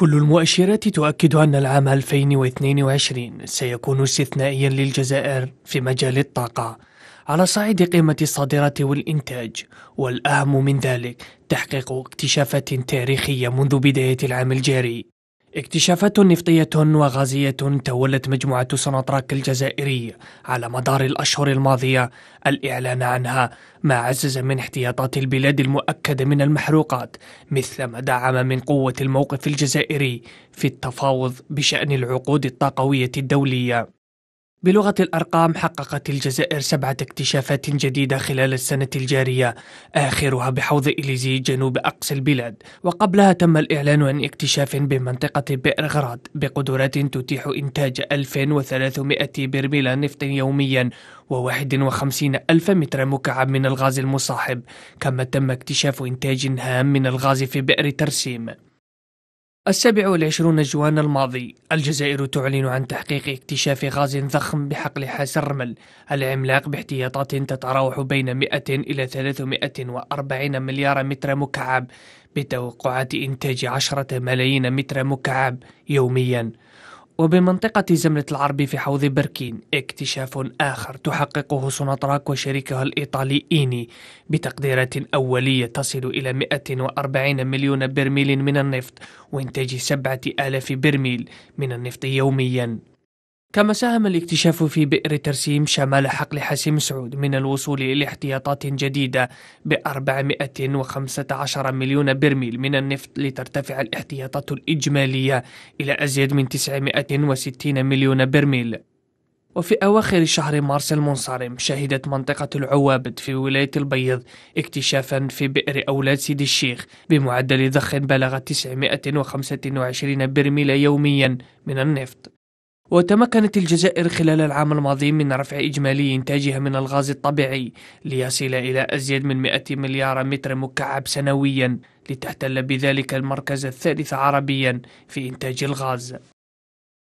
كل المؤشرات تؤكد أن العام 2022 سيكون استثنائيا للجزائر في مجال الطاقة على صعيد قيمة الصادرات والإنتاج والأهم من ذلك تحقيق اكتشافات تاريخية منذ بداية العام الجاري اكتشافات نفطية وغازية تولت مجموعة سنطراك الجزائري على مدار الأشهر الماضية الإعلان عنها ما عزز من احتياطات البلاد المؤكدة من المحروقات مثل ما دعم من قوة الموقف الجزائري في التفاوض بشأن العقود الطاقوية الدولية بلغة الأرقام حققت الجزائر سبعة اكتشافات جديدة خلال السنة الجارية آخرها بحوض إليزي جنوب أقصى البلاد وقبلها تم الإعلان عن اكتشاف بمنطقة بئر غراد بقدرات تتيح إنتاج 1300 برميل نفط يوميا و51 ألف متر مكعب من الغاز المصاحب كما تم اكتشاف إنتاج هام من الغاز في بئر ترسيم السابع والعشرون جوان الماضي الجزائر تعلن عن تحقيق اكتشاف غاز ضخم بحقل حاس الرمل العملاق باحتياطات تتراوح بين 100 إلى 340 مليار متر مكعب بتوقعات إنتاج 10 ملايين متر مكعب يوميا وبمنطقة زملة العربي في حوض بركين اكتشاف آخر تحققه سوناطراك وشريكها الإيطالي إيني بتقديرات أولية تصل إلى 140 مليون برميل من النفط وإنتاج 7000 برميل من النفط يومياً كما ساهم الاكتشاف في بئر ترسيم شمال حقل حسيم سعود من الوصول إلى احتياطات جديدة ب 415 مليون برميل من النفط لترتفع الاحتياطات الإجمالية إلى أزيد من 960 مليون برميل وفي أواخر شهر مارس المنصرم شهدت منطقة العوابد في ولاية البيض اكتشافا في بئر أولاد سيدي الشيخ بمعدل ضخ بلغ 925 برميل يوميا من النفط وتمكنت الجزائر خلال العام الماضي من رفع إجمالي إنتاجها من الغاز الطبيعي ليصل إلى أزيد من 100 مليار متر مكعب سنويا لتحتل بذلك المركز الثالث عربيا في إنتاج الغاز